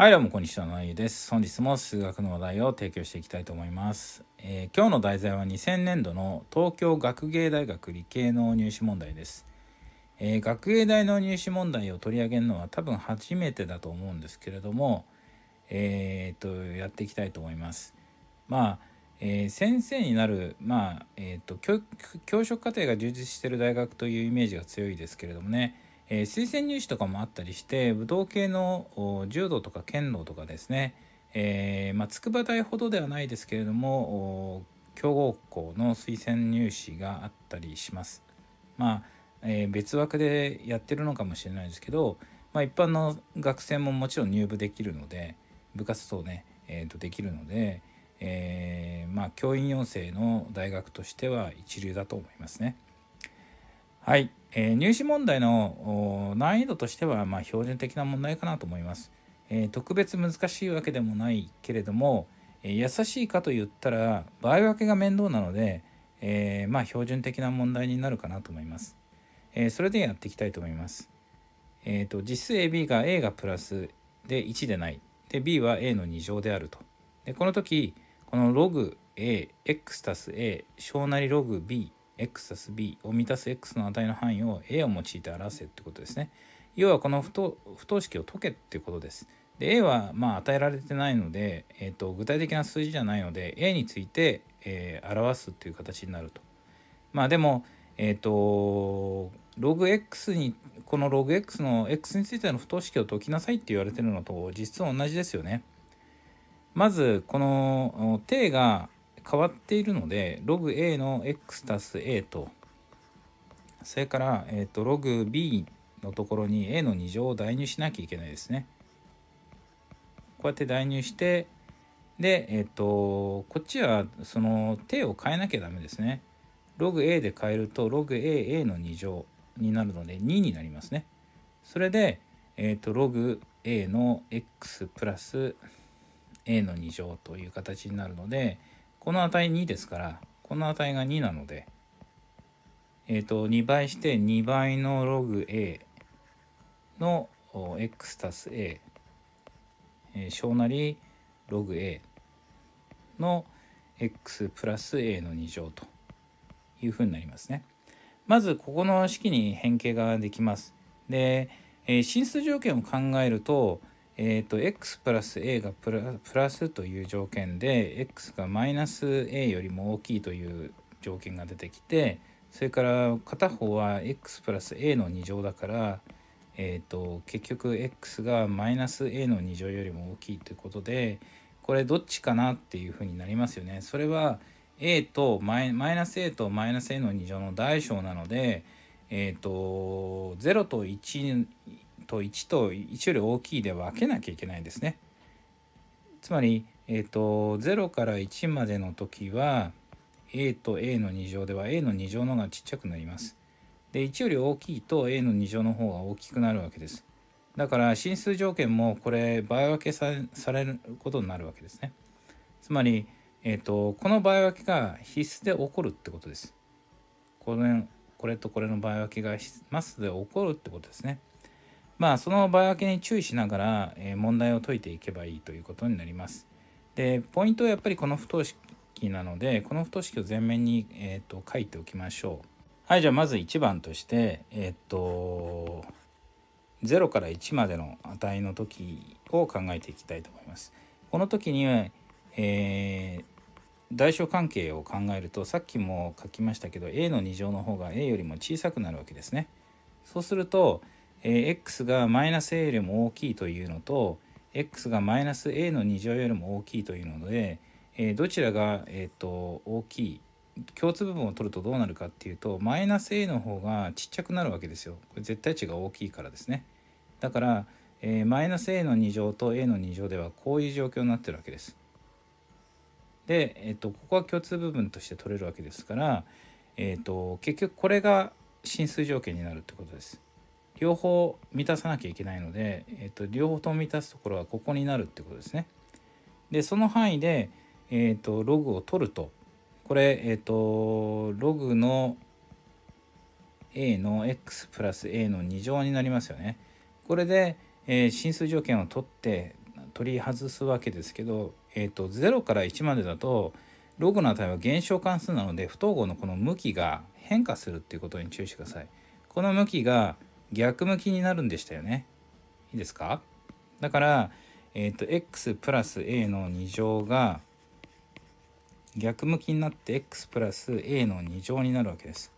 はい、どうも、こんにちは。のあゆです。本日も数学の話題を提供していきたいと思います。えー、今日の題材は2000年度の東京学芸大学理系の入試問題です。えー、学芸大の入試問題を取り上げるのは多分初めてだと思うんですけれども、えー、と、やっていきたいと思います。まあ、えー、先生になる、まあ、えっ、と教、教職課程が充実している大学というイメージが強いですけれどもね、えー、推薦入試とかもあったりして武道系の柔道とか剣道とかですね、えー、まあ、筑波大ほどではないですけれども強豪校の推薦入試があったりします。まあ、えー、別枠でやってるのかもしれないですけど、まあ、一般の学生ももちろん入部できるので部活動ね、えー、とできるので、えまあ、教員養成の大学としては一流だと思いますね。はい、えー、入試問題の難易度としては、まあ、標準的な問題かなと思います、えー、特別難しいわけでもないけれども、えー、優しいかと言ったら場合分けが面倒なので、えまあ、標準的な問題になるかなと思います、えそれでやっていきたいと思います、えーと、実数 AB が A がプラスで1でないで B は A の2乗であるとでこの時このログ AX たす A 小なりログ B x+b を満たす x の値の範囲を a を用いて表せってことですね。要はこの不等不等式を解けってことです。で a はまあ与えられてないので、えーと、と具体的な数字じゃないので a について、えー、表すっていう形になると。まあでもえっ、ー、とログ x にこのログ x の x についての不等式を解きなさいって言われてるのと実質同じですよね。まずこの定が変わっているので、ログ A の x たす a と、それから、えーと、ログ B のところに a の2乗を代入しなきゃいけないですね。こうやって代入して、で、えっ、ー、と、こっちはその手を変えなきゃダメですね。ログ A で変えると、ログ A、A の2乗になるので2になりますね。それで、えっ、ー、と、ログ A の X プラス A の2乗という形になるので、この値2ですから、この値が2なので、えっ、ー、と、2倍して2倍のログ A の x たす a 小なりログ a の x プラス a の2乗というふうになりますね。まずここの式に変形ができます。で、えー、進数条件を考えると、えっ、ー、と、x プラス a がプラスという条件で、x がマイナス a よりも大きいという条件が出てきて、それから片方は x プラス a の2乗だから、えーと、結局 x がマイナス a の2乗よりも大きいということでこれどっちかなっていうふうになりますよね。それは a とマイナス a とマイナス a の2乗の大小なので、えーと、と0と 1, と1と1より大きいで分けなきゃいけないんですね。つまり、えーと、0から1までの時は a と a の2乗では a の2乗の方がちっちゃくなります。で1より大きいと a の2乗の方が大きくなるわけです。だから進数条件もこれ倍分けされることになるわけですね。つまり、えーと、とこの倍分けが必須で起こるってことです。これこれとこれの倍分けがマスで起こるってことですね。まあその場合分けに注意しながら、え問題を解いていけばいいということになります。でポイントはやっぱりこの不等式なのでこの不等式を前面に、えーと、書いておきましょう。はいじゃあまず1番としてえー、っと0から1までの値の時を考えていきたいと思います。この時に、えー、代償関係を考えるとさっきも書きましたけど a の2乗の方が a よりも小さくなるわけですね。そうすると、えー、x がマイナス a よりも大きいというのと x がマイナス a の2乗よりも大きいというので、えー、どちらが、えーと、大きい共通部分を取るとどうなるかっていうとマイナス a の方がちっちゃくなるわけですよこれ絶対値が大きいからですねだからえマイナス a の2乗と a の2乗ではこういう状況になってるわけです。で、えーと、ここは共通部分として取れるわけですから、えーと、結局これが真数条件になるってことです。両方満たさなきゃいけないので、えっと、両方とも満たすところはここになるってことですね。でその範囲で、えっと、ログを取るとこれ、えっと、ログの a の x プラス a の2乗になりますよね。これで、えー、進数条件を取って取り外すわけですけど、えーと、と0から1までだとログの値は減少関数なので不等号のこの向きが変化するっていうことに注意してください。この向きが逆向きになるんでしたよね。いいですかだから、えっ、ー、と、x プラス a の2乗が逆向きになって x プラス a の2乗になるわけです。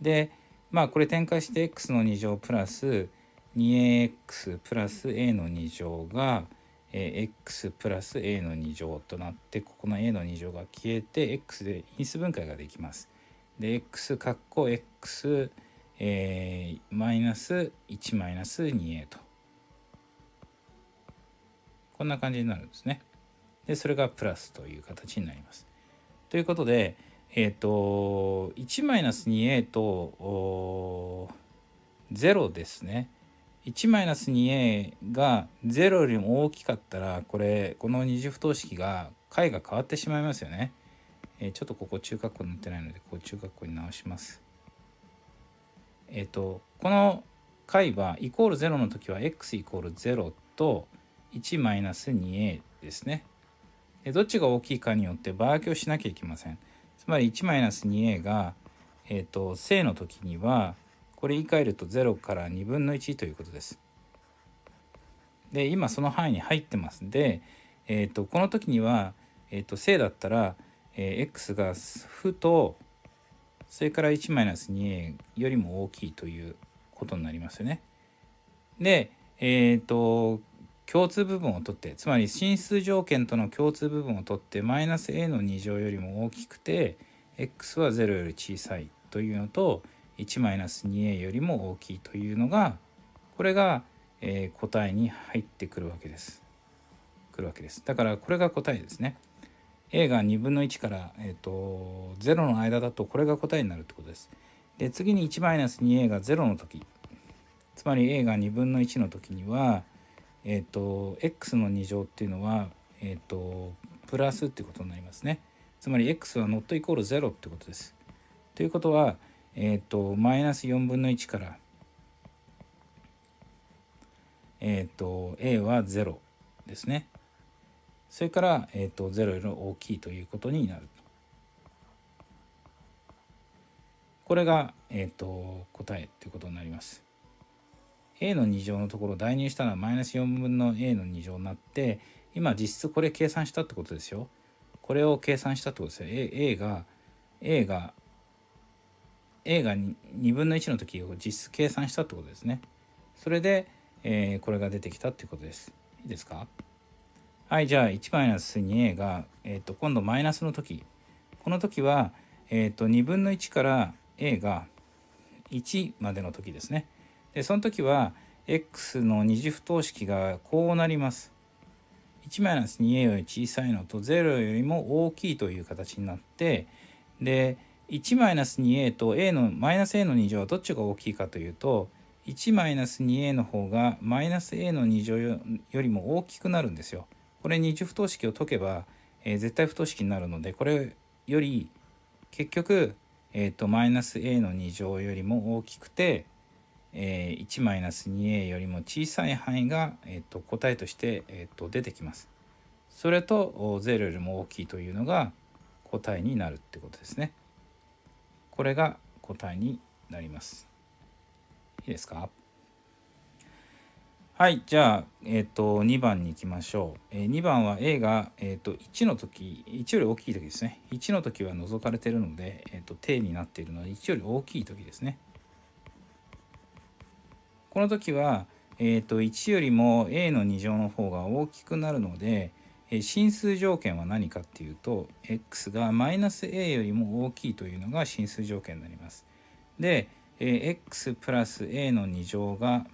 で、まあこれ展開して x の2乗プラス 2ax プラス a の2乗が、え x プラス a の2乗となってここの a の2乗が消えて x で因数分解ができます。で x 括弧 x えー、マイナス1マイナス 2a と。こんな感じになるんですね。で、それがプラスという形になります。ということで、えっ、ー、と、1マイナス 2a と0ですね。1マイナス 2a が0よりも大きかったら、これ、この二次不等式が解が変わってしまいますよね。えー、ちょっとここ中括弧になってないので、ここ中括弧に直します。えっとこの解はイコール0の時は x イコール0と 1-2a ですねで。どっちが大きいかによってバーをしなきゃいけません。つまり 1-2a が、えっと、正の時にはこれ言い換えると0から2分の1ということです。で今その範囲に入ってますんで、えっと、この時には、えっと、と正だったら、えー、x が負とそれから1マイナス 2a よりも大きいということになりますよね。で、えっ、ー、と、共通部分をとって、つまり進出条件との共通部分をとって、マイナス a の2乗よりも大きくて、x は0より小さいというのと、1マイナス 2a よりも大きいというのが、これが、えー、答えに入ってくるわけです。くるわけです。だからこれが答えですね。A が2分の1から、えーと、と0の間だとこれが答えになるってことです。で次に 1-2a が0の時つまり a が2分の1の時にはえっ、ー、と x の2乗っていうのはえっ、ー、とプラスってことになりますね。つまり x はノットイコール0ってことです。ということはえっ、ー、とマイナス4分の1からえっ、と a は0ですね。それから、えーと、0より大きいということになるこれが、えーと、答えということになります a の2乗のところ代入したらマイナス4分の a の2乗になって今実質これ計算したってことですよこれを計算したってことですよ a, a が a が a が 2, 2分の1の時を実質計算したってことですねそれで、えー、これが出てきたってことですいいですかはい、じゃあ 1-2a が、えーと、今度マイナスの時この時は、えーと、と2分の1から a が1までの時ですね。でその時は x の二次不等式がこうなります。1-2a より小さいのと0よりも大きいという形になってで 1-2a と a のマイナス a の2乗はどっちが大きいかというと 1-2a の方がマイナス a の2乗よりも大きくなるんですよ。これ2次不等式を解けば、えー、絶対不等式になるのでこれより結局、えーと、マイナス a の2乗よりも大きくて、えー、1マイナス 2a よりも小さい範囲が、えーと、答えとして、えーと、と出てきます。それと0よりも大きいというのが答えになるってことですね。これが答えになります。いいですかはいじゃあ、えーと、2番に行きましょう、えー、2番は A が、えーと、1の時1より大きい時ですね1の時は除かれてるので、えーと、定になっているのは1より大きい時ですねこの時は、えー、と1よりも A の2乗の方が大きくなるので、えー、進数条件は何かっていうと x がマイナス a よりも大きいというのが進数条件になりますで、えー、x プラス a の2乗が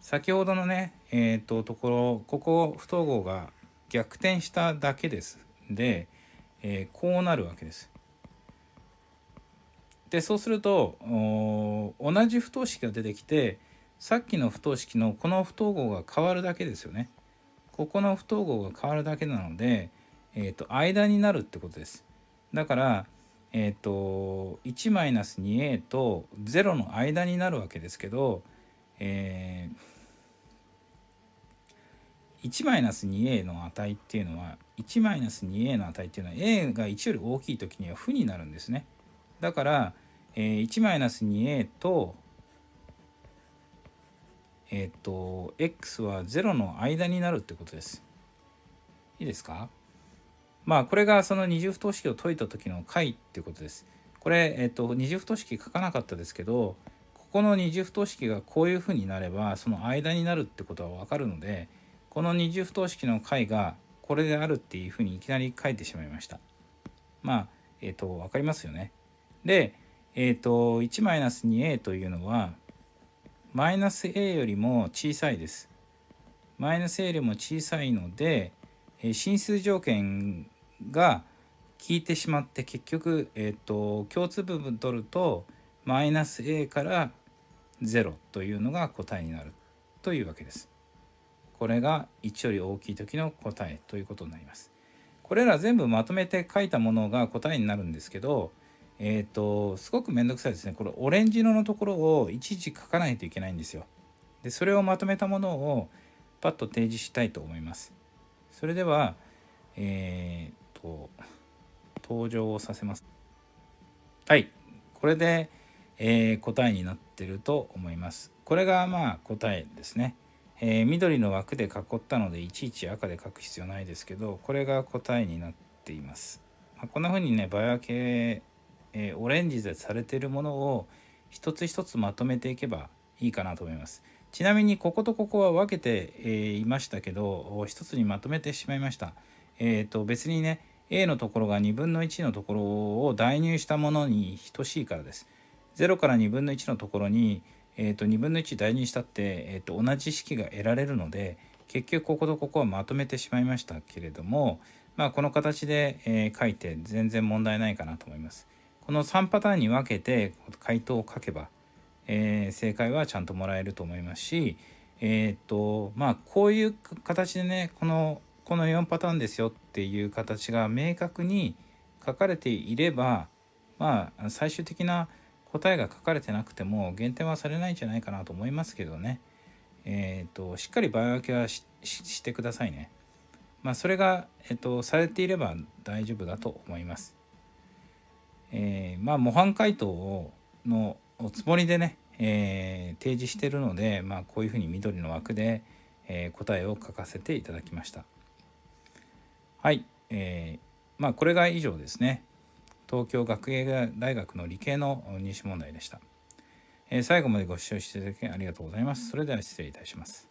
先ほどのね、えーと、ところここ不等号が逆転しただけですで、えー、こうなるわけです。でそうすると同じ不等式が出てきてさっきの不等式のこの不等号が変わるだけですよね。ここの不等号が変わるだけなので、えーと、間になるってことです。だから、えーと、と 1-2a と0の間になるわけですけどえー、1-2a の値っていうのは 1-2a の値っていうのは a が1より大きい時には負になるんですね。だから、えー、1-2a とえっ、と x は0の間になるってことです。いいですかまあこれがその二重不等式を解いた時の解ってことです。これ、えっ、と、二重不等式書かなかったですけど、この二重不等式がこういうふうになればその間になるってことは分かるのでこの二次不等式の解がこれであるっていうふうにいきなり書いてしまいました。まあえっ、ー、と分かりますよね。で、えっ、ー、と 1-2a というのはマイナス a よりも小さいです。マイナス a よりも小さいので、えー、進数条件が効いてしまって結局、えっ、ー、と共通部分取るとマイナス a から0というのが答えになるというわけです。これが1より大きい時の答えということになります。これら全部まとめて書いたものが答えになるんですけど、えっ、ー、と、すごくめんどくさいですね。これオレンジ色のところをいちいち書かないといけないんですよ。で、それをまとめたものをパッと提示したいと思います。それでは、えっ、ー、と、登場をさせます。はい。これで、えー、答えになってると思います。これがまあ答えですね。えー、緑の枠で囲ったのでいちいち赤で書く必要ないですけどこれが答えになっています。まあ、こんな風にねバイア系、えー、オレンジでされているものを一つ一つまとめていけばいいかなと思います。ちなみにこことここは分けて、えー、いましたけど一つにまとめてしまいました。えーと、別にね A のところが2分の1のところを代入したものに等しいからです。0から2分の1のところに、えー、と2分の1代入したって、えー、と同じ式が得られるので結局こことここはまとめてしまいましたけれども、まあ、この形で、え書いて全然問題ないかなと思います。この3パターンに分けて回答を書けば、えー、正解はちゃんともらえると思いますし、えー、っとまあ、こういう形でねこのこの4パターンですよっていう形が明確に書かれていれば、まあ、最終的な答えが書かれてなくても減点はされないんじゃないかなと思いますけどね、えーと、しっかり場合分けはしてくださいね。まあ、それが、えーと、とされていれば大丈夫だと思います。えー、まあ模範解答をのおつもりでね、えー、提示してるので、まあ、こういうふうに緑の枠で、えー、答えを書かせていただきました。はい、えー、まあこれが以上ですね。東京学芸大学の理系の入試問題でした。最後までご視聴していただきありがとうございます。それでは失礼いたします。